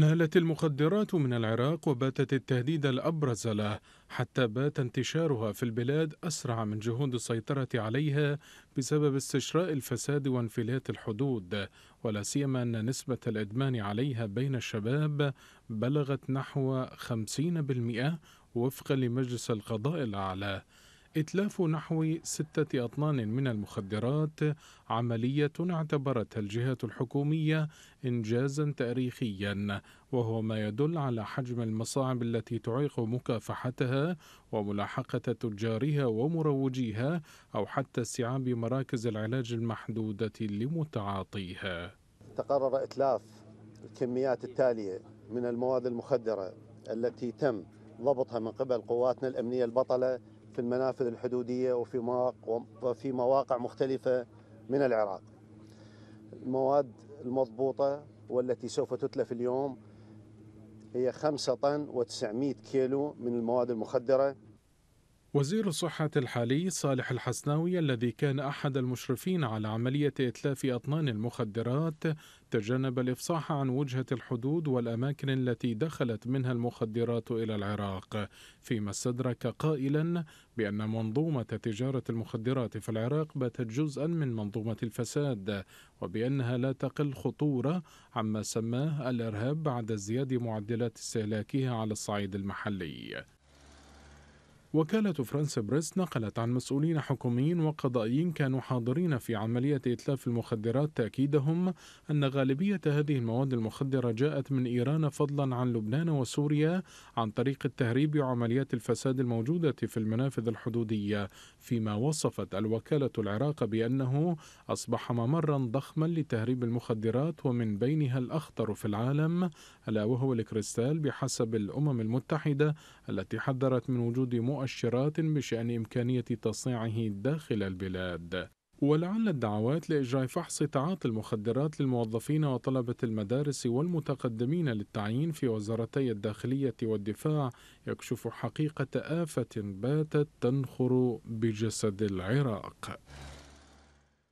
نالت المخدرات من العراق وباتت التهديد الأبرز له حتى بات انتشارها في البلاد أسرع من جهود السيطرة عليها بسبب استشراء الفساد وانفلات الحدود ولا سيما أن نسبة الإدمان عليها بين الشباب بلغت نحو 50% وفقا لمجلس القضاء الأعلى إتلاف نحو ستة أطنان من المخدرات عملية اعتبرتها الجهات الحكومية إنجازا تاريخيا وهو ما يدل على حجم المصاعب التي تعيق مكافحتها وملاحقة تجارها ومروجيها أو حتى استيعاب مراكز العلاج المحدودة لمتعاطيها تقرر إتلاف الكميات التالية من المواد المخدرة التي تم ضبطها من قبل قواتنا الأمنية البطلة في المنافذ الحدودية وفي وفي مواقع مختلفة من العراق المواد المضبوطة والتي سوف تتلف اليوم هي 5 طن وتسعمائة كيلو من المواد المخدرة وزير الصحة الحالي صالح الحسناوي الذي كان أحد المشرفين على عملية إتلاف أطنان المخدرات تجنب الإفصاح عن وجهة الحدود والأماكن التي دخلت منها المخدرات إلى العراق فيما استدرك قائلا بأن منظومة تجارة المخدرات في العراق باتت جزءا من منظومة الفساد وبأنها لا تقل خطورة عما سماه الإرهاب بعد ازدياد معدلات استهلاكها على الصعيد المحلي وكالة فرانس بريس نقلت عن مسؤولين حكوميين وقضائيين كانوا حاضرين في عملية إتلاف المخدرات تأكيدهم أن غالبية هذه المواد المخدرة جاءت من إيران فضلا عن لبنان وسوريا عن طريق التهريب وعمليات الفساد الموجودة في المنافذ الحدودية فيما وصفت الوكالة العراق بأنه أصبح ممرا ضخما لتهريب المخدرات ومن بينها الأخطر في العالم ألا وهو الكريستال بحسب الأمم المتحدة التي حذرت من وجود مؤ مؤشرات بشأن إمكانية تصنيعه داخل البلاد ولعل الدعوات لإجراء فحص تعاطي المخدرات للموظفين وطلبة المدارس والمتقدمين للتعيين في وزارتي الداخلية والدفاع يكشف حقيقة آفة باتت تنخر بجسد العراق